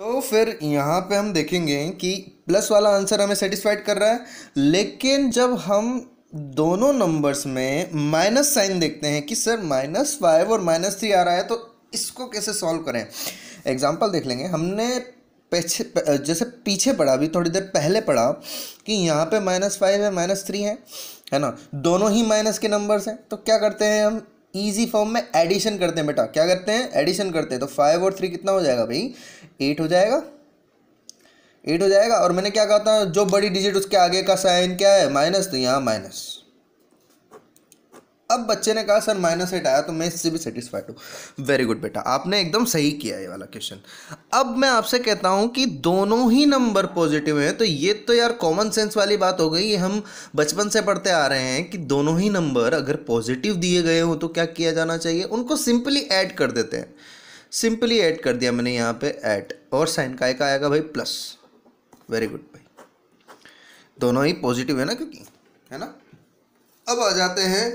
तो फिर यहाँ पे हम देखेंगे कि प्लस वाला आंसर हमें सेटिस्फाइड कर रहा है लेकिन जब हम दोनों नंबर्स में माइनस साइन देखते हैं कि सर माइनस फाइव और माइनस थ्री आ रहा है तो इसको कैसे सॉल्व करें एग्जाम्पल देख लेंगे हमने पीछे जैसे पीछे पढ़ा अभी थोड़ी देर पहले पढ़ा कि यहाँ पे माइनस फाइव है माइनस थ्री है है ना दोनों ही माइनस के नंबर्स हैं तो क्या करते हैं हम ईजी फॉर्म में एडिशन करते हैं बेटा क्या करते हैं एडिशन करते हैं तो फाइव और थ्री कितना हो जाएगा भाई एट हो जाएगा एट हो जाएगा और मैंने क्या कहा था जो बड़ी डिजिट उसके आगे का साइन क्या है माइनस तो यहाँ माइनस अब बच्चे ने कहा सर माइनस एट आया तो मैं इससे भी सेटिस्फाइड हूँ वेरी गुड बेटा आपने एकदम सही किया ये वाला क्वेश्चन अब मैं आपसे कहता हूँ कि दोनों ही नंबर पॉजिटिव हैं तो ये तो यार कॉमन सेंस वाली बात हो गई हम बचपन से पढ़ते आ रहे हैं कि दोनों ही नंबर अगर पॉजिटिव दिए गए हों तो क्या किया जाना चाहिए उनको सिंपली ऐड कर देते हैं सिंपली ऐड कर दिया मैंने यहाँ पे ऐड और साइन काय का आएगा भाई प्लस वेरी गुड भाई दोनों ही पॉजिटिव है ना क्योंकि है ना अब आ जाते हैं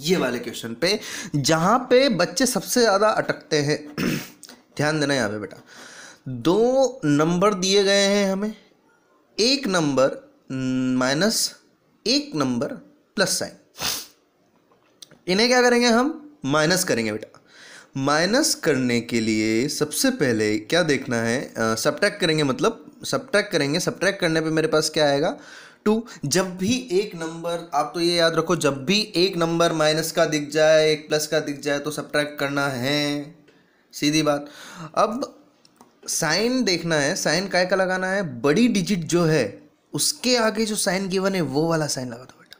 ये वाले क्वेश्चन पे जहाँ पे बच्चे सबसे ज़्यादा अटकते हैं ध्यान देना यहाँ पे बेटा दो नंबर दिए गए हैं हमें एक नंबर माइनस एक नंबर प्लस साइन इन्हें क्या करेंगे हम माइनस करेंगे बेटा माइनस करने के लिए सबसे पहले क्या देखना है सब्ट्रैक्ट करेंगे मतलब सब्ट्रैक्ट करेंगे सब्ट्रैक्ट करने पे मेरे पास क्या आएगा टू जब भी एक नंबर आप तो ये याद रखो जब भी एक नंबर माइनस का दिख जाए एक प्लस का दिख जाए तो सब्ट्रैक्ट करना है सीधी बात अब साइन देखना है साइन काय का लगाना है बड़ी डिजिट जो है उसके आगे जो साइन गिवन है वो वाला साइन लगा दो बेटा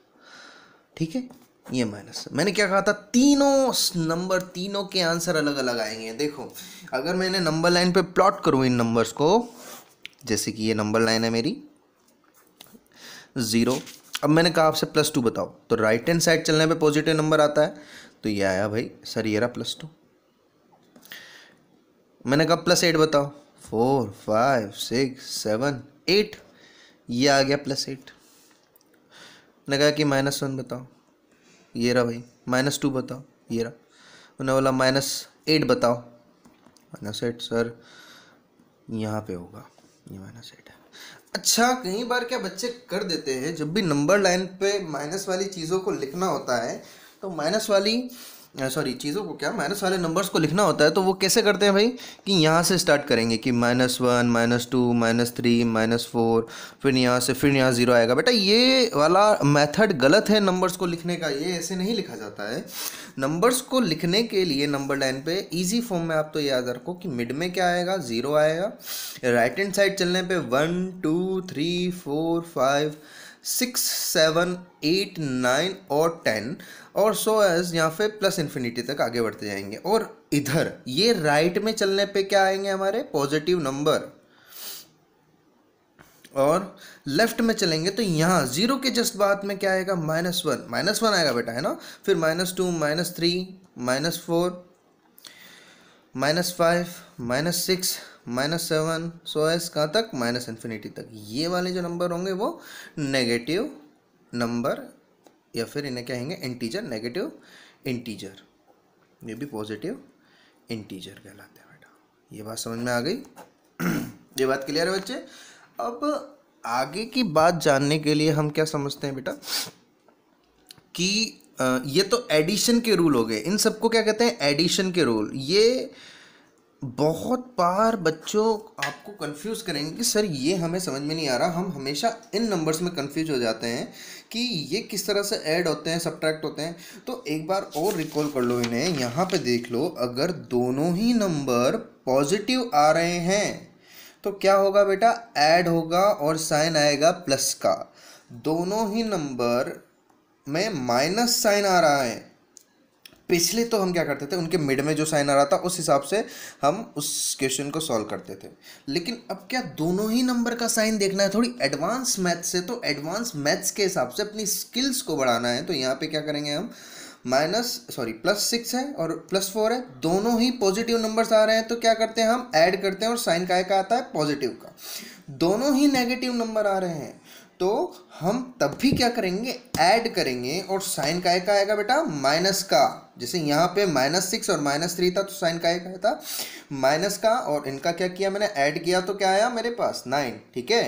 ठीक है ये माइनस मैंने क्या कहा था तीनों नंबर तीनों के आंसर अलग अलग आएंगे देखो अगर मैंने नंबर लाइन पे प्लॉट करूँ इन नंबर्स को जैसे कि ये नंबर लाइन है मेरी ज़ीरो अब मैंने कहा आपसे प्लस टू बताओ तो राइट हैंड साइड चलने पे पॉजिटिव नंबर आता है तो ये आया भाई सर ये रहा प्लस टू मैंने कहा प्लस एट बताओ four five six seven eight ये आ गया प्लस एट मैंने कहा कि माइनस वन बताओ ये रहा भाई माइनस टू बताओ ये रहा उन्होंने बोला माइनस एट बताओ माइनस एट सर यहाँ पे होगा ये माइनस एट है अच्छा कई बार क्या बच्चे कर देते हैं जब भी नंबर लाइन पे माइनस वाली चीज़ों को लिखना होता है तो माइनस वाली सॉरी चीज़ों को क्या माइनस वाले नंबर्स को लिखना होता है तो वो कैसे करते हैं भाई कि यहाँ से स्टार्ट करेंगे कि minus one minus two minus three minus four फिर यहाँ से फिर यहाँ ज़ीरो आएगा बेटा ये वाला मेथड गलत है नंबर्स को लिखने का ये ऐसे नहीं लिखा जाता है नंबर्स को लिखने के लिए नंबर लाइन पे ईजी फॉर्म में आप तो याद रखो कि मिड में क्या आएगा ज़ीरो आएगा राइट हैंड साइड चलने पर one two three four five six seven eight nine और टेन और सो एज यहाँ पे प्लस इन्फिनिटी तक आगे बढ़ते जाएंगे और इधर ये राइट में चलने पे क्या आएंगे हमारे पॉजिटिव नंबर और लेफ्ट में चलेंगे तो यहाँ जीरो के जस्ट बाद में क्या आएगा माइनस वन माइनस वन आएगा बेटा है ना फिर minus two minus three minus four minus five minus six minus seven so as कहाँ तक माइनस इन्फिनिटी तक ये वाले जो नंबर होंगे वो नेगेटिव नंबर या फिर इन्हें कहेंगे इंटीजर नेगेटिव इंटीजर ये भी पॉजिटिव इंटीजर कहलाते हैं बेटा ये बात समझ में आ गई ये बात क्लियर है बच्चे अब आगे की बात जानने के लिए हम क्या समझते हैं बेटा कि ये तो एडिशन के रूल हो गए इन सबको क्या कहते हैं एडिशन के रूल ये बहुत बार बच्चों आपको कंफ्यूज करेंगे कि सर ये हमें समझ में नहीं आ रहा हम हमेशा इन नंबर्स में कंफ्यूज हो जाते हैं कि ये किस तरह से ऐड होते हैं सब्ट्रैक्ट होते हैं तो एक बार और रिकॉल कर लो इन्हें यहाँ पे देख लो अगर दोनों ही नंबर पॉजिटिव आ रहे हैं तो क्या होगा बेटा ऐड होगा और साइन आएगा प्लस का दोनों ही नंबर में माइनस साइन आ रहा है पिछले तो हम क्या करते थे उनके मिड में जो साइन आ रहा था उस हिसाब से हम उस क्वेश्चन को सॉल्व करते थे लेकिन अब क्या दोनों ही नंबर का साइन देखना है थोड़ी एडवांस मैथ्स से तो एडवांस मैथ्स के हिसाब से अपनी स्किल्स को बढ़ाना है तो यहाँ पे क्या करेंगे हम माइनस सॉरी प्लस सिक्स है और प्लस फोर है दोनों ही पॉजिटिव नंबर्स आ रहे हैं तो क्या करते हैं हम ऐड करते हैं और साइन का आता है पॉजिटिव का दोनों ही नेगेटिव नंबर आ रहे हैं तो हम तब भी क्या करेंगे ऐड करेंगे और साइन काय का आएगा बेटा माइनस का जैसे यहाँ पे माइनस सिक्स और माइनस थ्री था तो साइन काय का था माइनस का और इनका क्या किया मैंने ऐड किया तो क्या आया मेरे पास नाइन ठीक है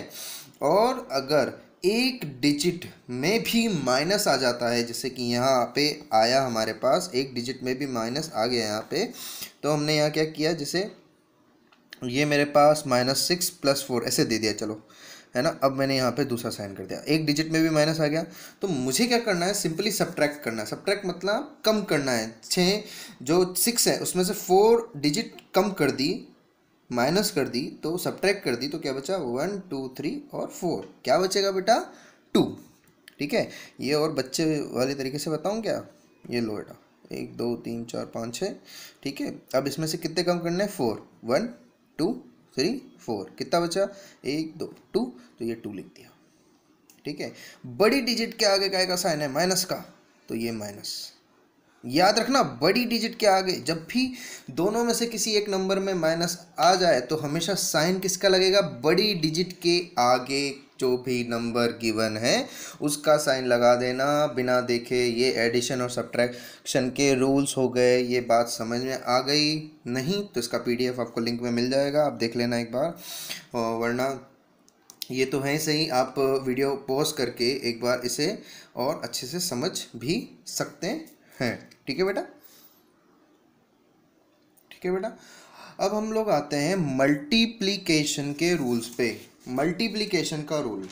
और अगर एक डिजिट में भी माइनस आ जाता है जैसे कि यहाँ पे आया हमारे पास एक डिजिट में भी माइनस आ गया यहाँ पे तो हमने यहाँ क्या किया जैसे ये मेरे पास माइनस सिक्स प्लस फोर ऐसे दे दिया चलो है ना अब मैंने यहाँ पे दूसरा साइन कर दिया एक डिजिट में भी माइनस आ गया तो मुझे क्या करना है सिंपली सब्ट्रैक्ट करना है सब्ट्रैक्ट मतलब कम करना है छः जो सिक्स है उसमें से फोर डिजिट कम कर दी माइनस कर दी तो सब्ट्रैक्ट कर दी तो क्या बचा वन टू थ्री और फोर क्या बचेगा बेटा टू ठीक है ये और बच्चे वाले तरीके से बताऊँ क्या ये लो बेटा एक दो तीन चार पाँच छः ठीक है अब इसमें से कितने कम करने हैं four one two three four कितना बचा एक दो टू तो ये टू लिख दिया ठीक है बड़ी डिजिट के आगे का साइन है माइनस का तो ये माइनस याद रखना बड़ी डिजिट के आगे जब भी दोनों में से किसी एक नंबर में माइनस आ जाए तो हमेशा साइन किसका लगेगा बड़ी डिजिट के आगे जो भी नंबर गिवन है उसका साइन लगा देना बिना देखे ये एडिशन और सब्ट्रैक्शन के रूल्स हो गए ये बात समझ में आ गई नहीं तो इसका पीडीएफ आपको लिंक में मिल जाएगा आप देख लेना एक बार वरना ये तो है सही आप वीडियो पॉज करके एक बार इसे और अच्छे से समझ भी सकते हैं ठीक है बेटा ठीक है बेटा अब हम लोग आते हैं मल्टीप्लीकेशन के रूल्स पे मल्टीप्लिकेशन का रूल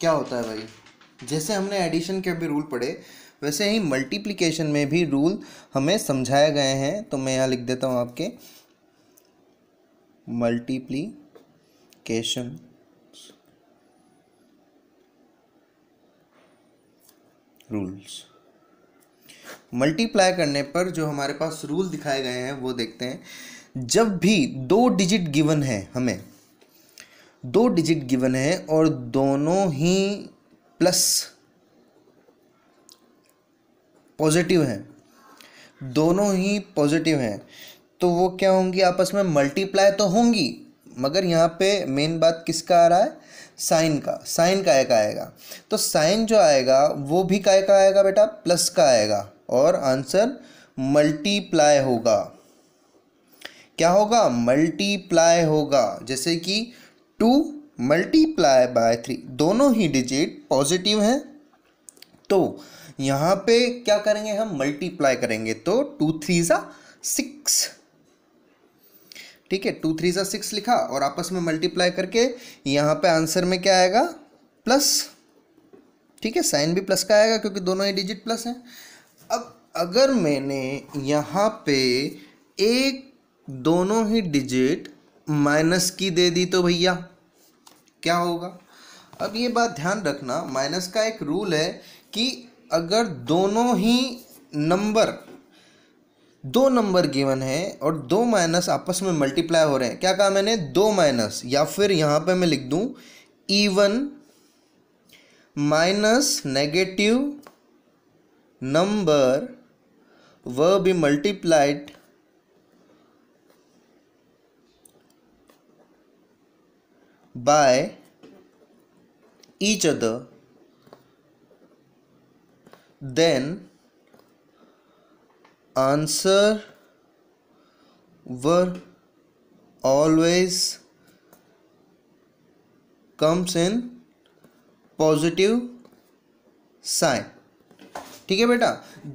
क्या होता है भाई जैसे हमने एडिशन के भी रूल पढ़े वैसे ही मल्टीप्लिकेशन में भी रूल हमें समझाए गए हैं तो मैं यहाँ लिख देता हूँ आपके मल्टीप्लीकेशन रूल्स मल्टीप्लाई करने पर जो हमारे पास रूल दिखाए गए हैं वो देखते हैं जब भी दो डिजिट गिवन है हमें दो डिजिट गिवन है और दोनों ही प्लस पॉजिटिव हैं दोनों ही पॉजिटिव हैं तो वो क्या होंगी आपस में मल्टीप्लाई तो होंगी मगर यहाँ पे मेन बात किसका आ रहा है साइन का साइन काय का आएगा तो साइन जो आएगा वो भी काय का आएगा बेटा प्लस का आएगा और आंसर मल्टीप्लाई होगा क्या होगा मल्टीप्लाई होगा जैसे कि टू मल्टीप्लाई बाय थ्री दोनों ही डिजिट पॉजिटिव हैं तो यहाँ पे क्या करेंगे हम मल्टीप्लाई करेंगे तो टू थ्री ज़ा सिक्स ठीक है टू थ्री ज़ा सिक्स लिखा और आपस में मल्टीप्लाई करके यहाँ पे आंसर में क्या आएगा प्लस ठीक है साइन भी प्लस का आएगा क्योंकि दोनों ही डिजिट प्लस हैं अब अगर मैंने यहाँ पे एक दोनों ही डिजिट माइनस की दे दी तो भैया क्या होगा अब ये बात ध्यान रखना माइनस का एक रूल है कि अगर दोनों ही नंबर दो नंबर गिवन है और दो माइनस आपस में मल्टीप्लाई हो रहे हैं क्या कहा मैंने दो माइनस या फिर यहाँ पे मैं लिख दूँ इवन माइनस नेगेटिव नंबर वह भी multiplied by each other then answer were always comes in positive sign ठीक है बेटा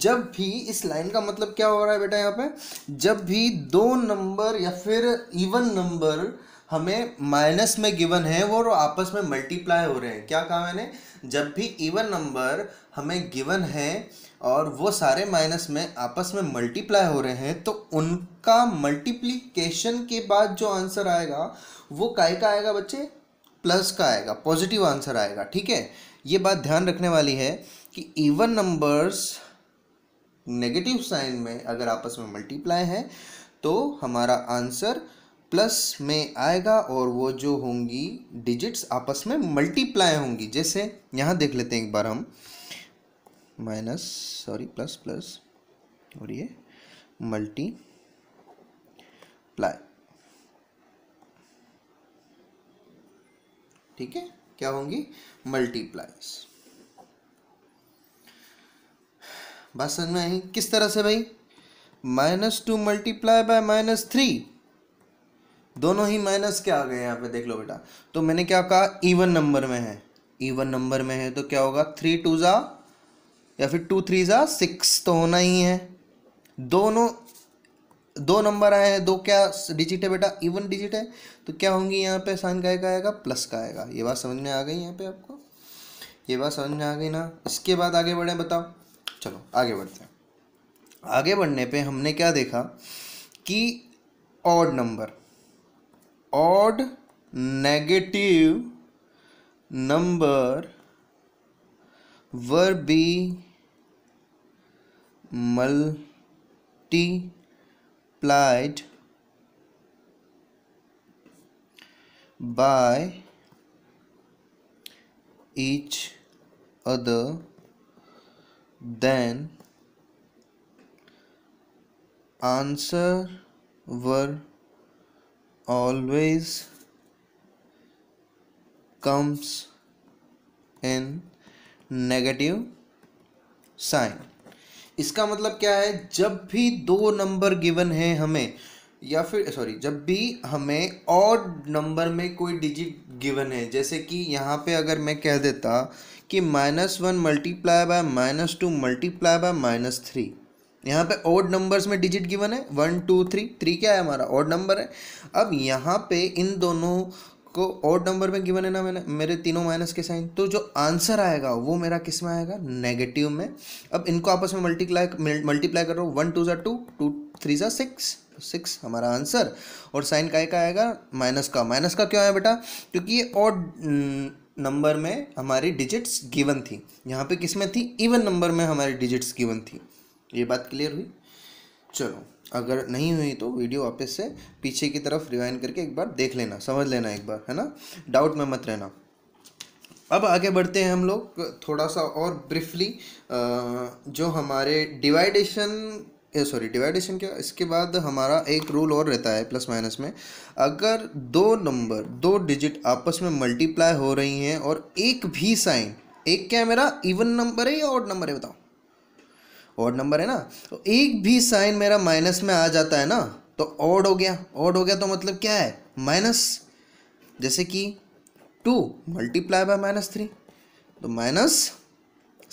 जब भी इस लाइन का मतलब क्या हो रहा है बेटा यहाँ पे जब भी दो नंबर या फिर इवन नंबर हमें माइनस में गिवन है वो और आपस में मल्टीप्लाई हो रहे हैं क्या कहा मैंने जब भी इवन नंबर हमें गिवन है और वो सारे माइनस में आपस में मल्टीप्लाई हो रहे हैं तो उनका मल्टीप्लीकेशन के बाद जो आंसर आएगा वो काय का आएगा बच्चे प्लस का आएगा पॉजिटिव आंसर आएगा ठीक है ये बात ध्यान रखने वाली है कि इवन नंबर्स नेगेटिव साइन में अगर आपस में मल्टीप्लाई है तो हमारा आंसर प्लस में आएगा और वो जो होंगी डिजिट्स आपस में मल्टीप्लाई होंगी जैसे यहाँ देख लेते हैं एक बार हम माइनस सॉरी प्लस प्लस और ये मल्टी प्लाई ठीक है क्या होंगी मल्टीप्लाइज बात समझ में आई किस तरह से भाई minus two multiply by minus three दोनों ही माइनस के आ गए यहाँ पे देख लो बेटा तो मैंने क्या कहा इवन नंबर में है इवन नंबर में है तो क्या होगा थ्री टू ज़ा या फिर टू थ्री ज़ा सिक्स तो होना ही है दोनों दो नंबर आए हैं दो क्या डिजिट है बेटा इवन डिजिट है तो क्या होंगी यहाँ पे साइन का आएगा आएगा प्लस का आएगा ये बात समझ में आ गई यहाँ पे आपको ये बात समझ में आ गई ना इसके बाद आगे बढ़े बताओ चलो आगे बढ़ते हैं आगे बढ़ने पे हमने क्या देखा कि odd number odd negative number were be multiplied by each other then answer were always comes in negative sign इसका मतलब क्या है जब भी दो नंबर गिवन है हमें या फिर सॉरी जब भी हमें और नंबर में कोई डिजिट गिवन है जैसे कि यहाँ पे अगर मैं कह देता कि minus one multiply by minus two multiply by minus three यहाँ पे ओड नंबर्स में डिजिट गिवन है वन टू थ्री थ्री क्या है हमारा ओड नंबर है अब यहाँ पे इन दोनों को ओड नंबर में गिवन है ना मैंने मेरे तीनों माइनस के साइन तो जो आंसर आएगा वो मेरा किस में आएगा नेगेटिव में अब इनको आपस में मल्टीप्लाई मल्टीप्लाई कर रहा हूँ वन टू ज़ा टू टू थ्री ज़ा सिक्स सिक्स हमारा आंसर और साइन का का आएगा माइनस का माइनस का क्यों आया बेटा क्योंकि ये ऑड नंबर mm, में हमारी डिजिट्स गिवन थी यहाँ पे किस में थी इवन नंबर में हमारी डिजिट्स गिवन थी ये बात क्लियर हुई चलो अगर नहीं हुई तो वीडियो वापस से पीछे की तरफ रिवाइंड करके एक बार देख लेना समझ लेना एक बार है ना डाउट में मत रहना अब आगे बढ़ते हैं हम लोग थोड़ा सा और ब्रीफली जो हमारे डिवाइडेशन सॉरी डिवाइडेशन क्या इसके बाद हमारा एक रूल और रहता है प्लस माइनस में अगर दो नंबर दो डिजिट आपस में मल्टीप्लाई हो रही हैं और एक भी साइन एक क्या है मेरा इवन नंबर है या ऑड नंबर है बताओ ऑड नंबर है ना तो एक भी साइन मेरा माइनस में आ जाता है ना तो ऑड हो गया ऑड हो गया तो मतलब क्या है माइनस जैसे कि two multiply by minus three तो माइनस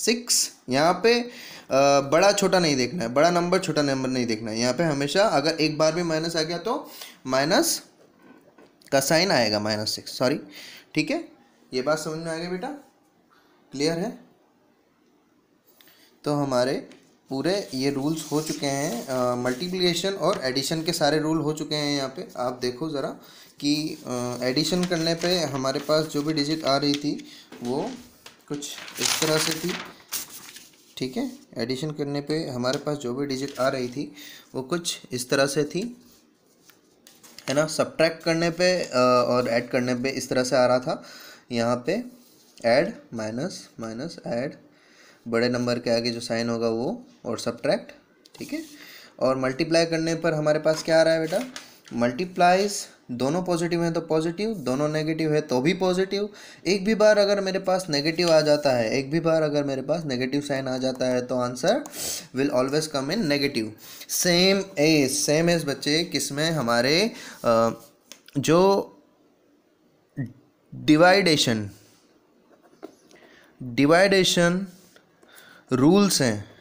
सिक्स यहाँ पे बड़ा छोटा नहीं देखना है बड़ा नंबर छोटा नंबर नहीं देखना है यहाँ पे हमेशा अगर एक बार भी माइनस आ गया तो माइनस का साइन आएगा माइनस सिक्स सॉरी ठीक है ये बात समझ में आ गई बेटा क्लियर है तो हमारे पूरे ये रूल्स हो चुके हैं मल्टीप्लिकेशन और एडिशन के सारे रूल हो चुके हैं यहाँ पे आप देखो ज़रा कि एडिशन करने पे हमारे पास जो भी डिजिट आ रही थी वो कुछ इस तरह से थी ठीक है एडिशन करने पे हमारे पास जो भी डिजिट आ रही थी वो कुछ इस तरह से थी है ना सब्ट्रैक्ट करने पे और ऐड करने पे इस तरह से आ रहा था यहाँ पे ऐड माइनस माइनस ऐड बड़े नंबर के आगे जो साइन होगा वो और सब्ट्रैक्ट ठीक है और मल्टीप्लाई करने पर हमारे पास क्या आ रहा है बेटा मल्टीप्लाइज दोनों पॉजिटिव हैं तो पॉजिटिव दोनों नेगेटिव है तो भी पॉजिटिव एक भी बार अगर मेरे पास नेगेटिव आ जाता है एक भी बार अगर मेरे पास नेगेटिव साइन आ जाता है तो answer will always come in negative same as same as बच्चे किसमें हमारे जो डिवाइडेशन डिवाइडेशन रूल्स हैं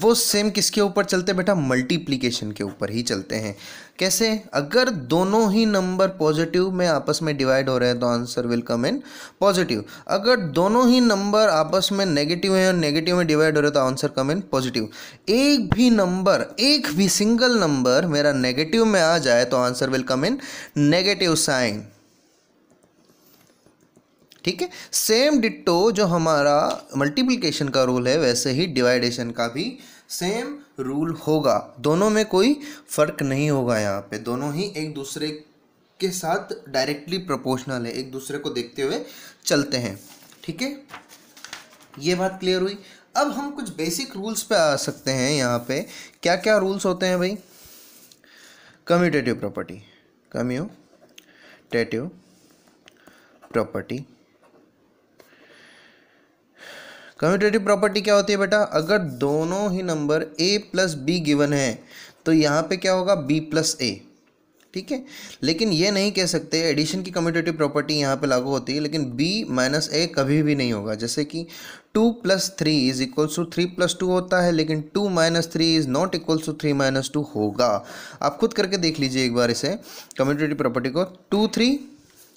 वो सेम किसके ऊपर चलते बेटा मल्टीप्लिकेशन के ऊपर ही चलते हैं कैसे अगर दोनों ही नंबर पॉजिटिव में आपस में डिवाइड हो रहे हैं तो answer will come in positive अगर दोनों ही नंबर आपस में नेगेटिव हैं और नेगेटिव में डिवाइड हो रहे हैं तो आंसर कम इन पॉजिटिव एक भी नंबर एक भी सिंगल नंबर मेरा नेगेटिव में आ जाए तो answer will come in negative sign ठीक है सेम डिट्टो जो हमारा मल्टीप्लिकेशन का रूल है वैसे ही डिवाइडेशन का भी सेम रूल होगा दोनों में कोई फ़र्क नहीं होगा यहाँ पे दोनों ही एक दूसरे के साथ डायरेक्टली प्रोपोर्शनल है एक दूसरे को देखते हुए चलते हैं ठीक है ये बात क्लियर हुई अब हम कुछ बेसिक रूल्स पे आ सकते हैं यहाँ पे क्या क्या रूल्स होते हैं भाई commutative property commutative property commutative property क्या होती है बेटा अगर दोनों ही number A plus B given है तो यहाँ पे क्या होगा बी प्लस ए ठीक है लेकिन ये नहीं कह सकते एडिशन की कम्यूटेटिव प्रॉपर्टी यहाँ पे लागू होती है लेकिन बी माइनस ए कभी भी नहीं होगा जैसे कि two plus three is equals to three plus two होता है लेकिन two minus three is not equals to three minus two होगा आप खुद करके देख लीजिए एक बार इसे कम्यूटेटिव प्रॉपर्टी को टू थ्री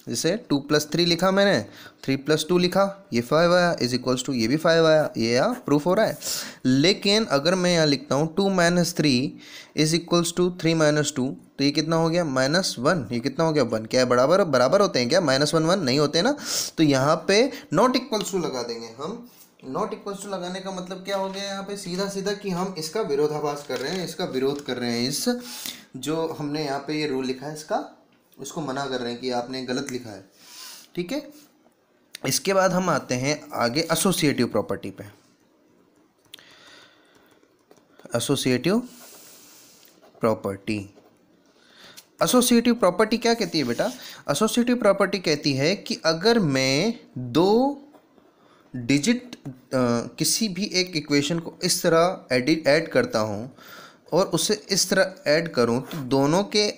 जैसे टू प्लस थ्री लिखा मैंने थ्री प्लस टू लिखा ये फाइव आया इज इक्वल्स टू ये भी फाइव आया ये यहाँ प्रूफ हो रहा है लेकिन अगर मैं यहाँ लिखता हूँ two minus three is equals to three minus two तो ये कितना हो गया माइनस वन ये कितना हो गया वन क्या है बराबर बराबर होते हैं क्या माइनस वन वन नहीं होते ना तो यहाँ पे नॉट इक्वल्स टू लगा देंगे हम नॉट इक्वल्स टू लगाने का मतलब क्या हो गया यहाँ पे सीधा सीधा कि हम इसका विरोधाभास कर रहे हैं इसका विरोध कर रहे हैं इस जो हमने यहाँ पे ये रूल लिखा है इसका उसको मना कर रहे हैं कि आपने गलत लिखा है ठीक है इसके बाद हम आते हैं आगे एसोसिएटिव प्रॉपर्टी पे एसोसिएटिव प्रॉपर्टी एसोसिएटिव प्रॉपर्टी क्या कहती है बेटा एसोसिएटिव प्रॉपर्टी कहती है कि अगर मैं दो डिजिट किसी भी एक इक्वेशन को इस तरह एडिट ऐड करता हूँ और उसे इस तरह ऐड करूँ तो दोनों के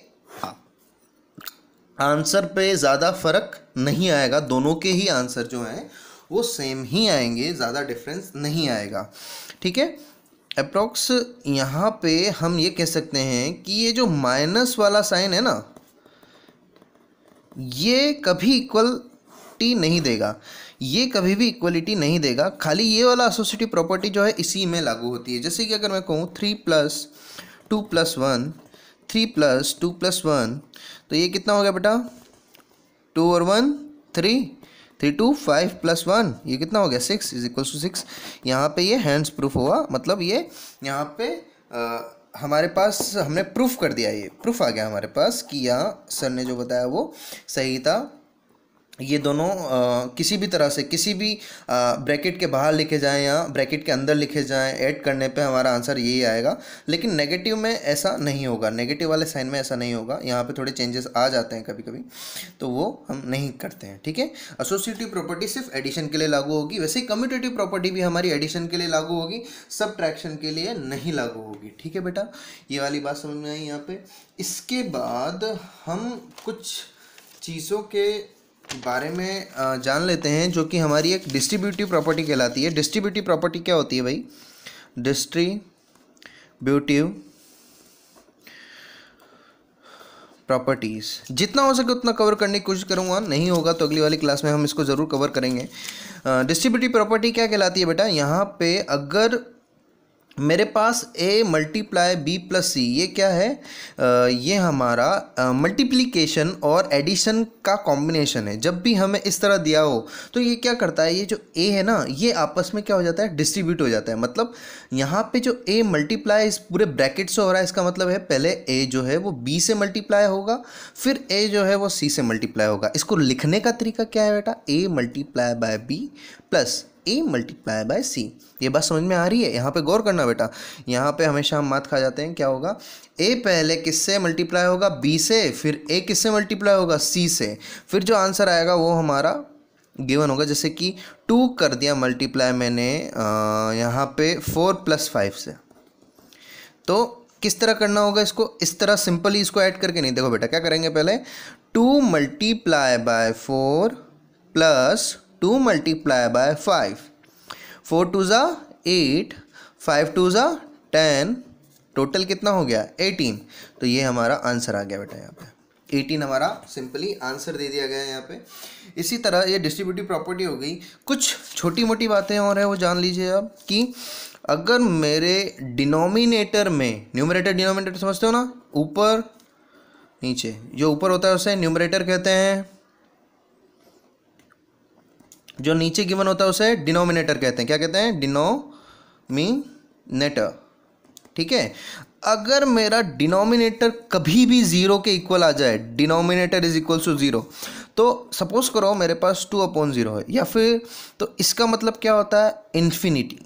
आंसर पे ज़्यादा फ़र्क नहीं आएगा दोनों के ही आंसर जो हैं वो सेम ही आएंगे ज़्यादा डिफरेंस नहीं आएगा ठीक है अप्रोक्स यहाँ पे हम ये कह सकते हैं कि ये जो माइनस वाला साइन है ना ये कभी इक्वलिटी नहीं देगा ये कभी भी इक्वलिटी नहीं देगा खाली ये वाला एसोसिएटिव प्रॉपर्टी जो है इसी में लागू होती है जैसे कि अगर मैं कहूँ three plus two plus one three plus two plus one तो ये कितना हो गया बेटा टू और one three three two five plus one ये कितना हो गया six is equal to six यहाँ पे ये हैंड्स प्रूफ हुआ मतलब ये यहाँ पे आ, हमारे पास हमने प्रूफ कर दिया ये प्रूफ आ गया हमारे पास कि यहाँ सर ने जो बताया वो सही था ये दोनों आ, किसी भी तरह से किसी भी आ, ब्रैकेट के बाहर लिखे जाएं या ब्रैकेट के अंदर लिखे जाएं ऐड करने पे हमारा आंसर यही आएगा लेकिन नेगेटिव में ऐसा नहीं होगा नेगेटिव वाले साइन में ऐसा नहीं होगा यहाँ पे थोड़े चेंजेस आ जाते हैं कभी कभी तो वो हम नहीं करते हैं ठीक है एसोसिएटिव प्रॉपर्टी सिर्फ एडिशन के लिए लागू होगी वैसे कम्यूटेटिव प्रॉपर्टी भी हमारी एडिशन के लिए लागू होगी सब के लिए नहीं लागू होगी ठीक है बेटा ये वाली बात समझ में आई यहाँ पर इसके बाद हम कुछ चीज़ों के बारे में जान लेते हैं जो कि हमारी एक डिस्ट्रीब्यूटिव प्रॉपर्टी कहलाती है डिस्ट्रीब्यूटिव प्रॉपर्टी क्या होती है भाई डिस्ट्रीब्यूटिव प्रॉपर्टीज़ जितना हो सके उतना कवर करने की कोशिश करूँगा नहीं होगा तो अगली वाली क्लास में हम इसको ज़रूर कवर करेंगे डिस्ट्रीब्यूटिव प्रॉपर्टी क्या कहलाती है बेटा यहाँ पे अगर मेरे पास A multiply B plus C ये क्या है आ, ये हमारा मल्टीप्लीकेशन और एडिशन का कॉम्बिनेशन है जब भी हमें इस तरह दिया हो तो ये क्या करता है ये जो ए है ना ये आपस में क्या हो जाता है डिस्ट्रीब्यूट हो जाता है मतलब यहाँ पे जो ए मल्टीप्लाई इस पूरे ब्रैकेट से हो रहा है इसका मतलब है पहले ए जो है वो बी से मल्टीप्लाई होगा फिर ए जो है वो सी से मल्टीप्लाई होगा इसको लिखने का तरीका क्या है बेटा A multiply by B plus A multiply by C ये बात समझ में आ रही है यहाँ पे गौर करना बेटा यहाँ पे हमेशा हम मात खा जाते हैं क्या होगा ए पहले किससे मल्टीप्लाई होगा बी से फिर ए किससे मल्टीप्लाई होगा सी से फिर जो आंसर आएगा वो हमारा गिवन होगा जैसे कि टू कर दिया मल्टीप्लाई मैंने यहाँ पे फोर प्लस फाइव से तो किस तरह करना होगा इसको इस तरह सिंपली इसको ऐड करके नहीं देखो बेटा क्या करेंगे पहले two multiply by four plus two multiply by five four two ज़ा एट फाइव टू ज़ा टेन टोटल कितना हो गया एटीन तो ये हमारा आंसर आ गया बेटा यहाँ पे एटीन हमारा सिंपली आंसर दे दिया गया है यहाँ पे इसी तरह ये डिस्ट्रीब्यूटिव प्रॉपर्टी हो गई कुछ छोटी मोटी बातें और हैं वो जान लीजिए आप कि अगर मेरे डिनोमिनेटर में न्यूमरेटर डिनोमिनेटर समझते हो ना ऊपर नीचे जो ऊपर होता है उसे न्यूमरेटर कहते हैं जो नीचे गिवन होता है उसे डिनोमिनेटर कहते हैं क्या कहते हैं डिनोमिनेटर ठीक है अगर मेरा डिनोमिनेटर कभी भी ज़ीरो के इक्वल आ जाए denominator is equal to zero तो सपोज करो मेरे पास टू अपॉन ज़ीरो है या फिर तो इसका मतलब क्या होता है इन्फिनिटी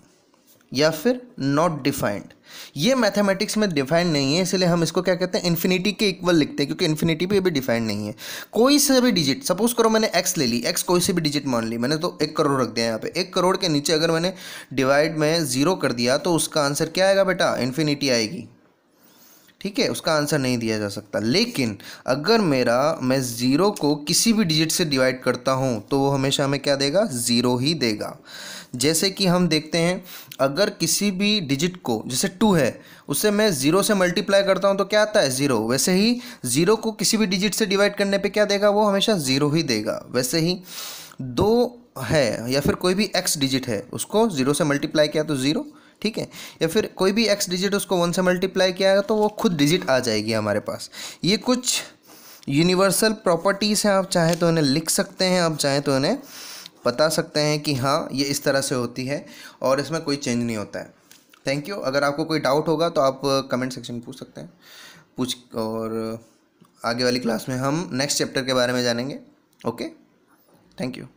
या फिर नॉट डिफाइंड ये मैथमेटिक्स में डिफाइंड नहीं है इसलिए हम इसको क्या कहते हैं इन्फिनिटी के इक्वल लिखते हैं क्योंकि इन्फिनिटी भी अभी डिफाइंड नहीं है कोई से भी डिजिट सपोज करो मैंने एक्स ले ली एक्स कोई से भी डिजिट मान ली मैंने तो एक करोड़ रख दिया यहाँ पे एक करोड़ के नीचे अगर मैंने डिवाइड में ज़ीरो कर दिया तो उसका आंसर क्या आएगा बेटा इन्फिनिटी आएगी ठीक है उसका आंसर नहीं दिया जा सकता लेकिन अगर मेरा मैं ज़ीरो को किसी भी डिजिट से डिवाइड करता हूँ तो वो हमेशा हमें क्या देगा ज़ीरो ही देगा जैसे कि हम देखते हैं अगर किसी भी डिजिट को जैसे टू है उसे मैं ज़ीरो से मल्टीप्लाई करता हूँ तो क्या आता है ज़ीरो वैसे ही ज़ीरो को किसी भी डिजिट से डिवाइड करने पर क्या देगा वो हमेशा ज़ीरो ही देगा वैसे ही दो है या फिर कोई भी एक्स डिजिट है उसको ज़ीरो से मल्टीप्लाई किया तो ज़ीरो ठीक है या फिर कोई भी एक्स डिजिट उसको वन से मल्टीप्लाई किया है तो वो खुद डिजिट आ जाएगी हमारे पास ये कुछ यूनिवर्सल प्रॉपर्टीज़ हैं आप चाहे तो इन्हें लिख सकते हैं आप चाहे तो इन्हें बता सकते हैं कि हाँ ये इस तरह से होती है और इसमें कोई चेंज नहीं होता है थैंक यू अगर आपको कोई डाउट होगा तो आप कमेंट सेक्शन में पूछ सकते हैं पूछ और आगे वाली क्लास में हम नेक्स्ट चैप्टर के बारे में जानेंगे ओके थैंक यू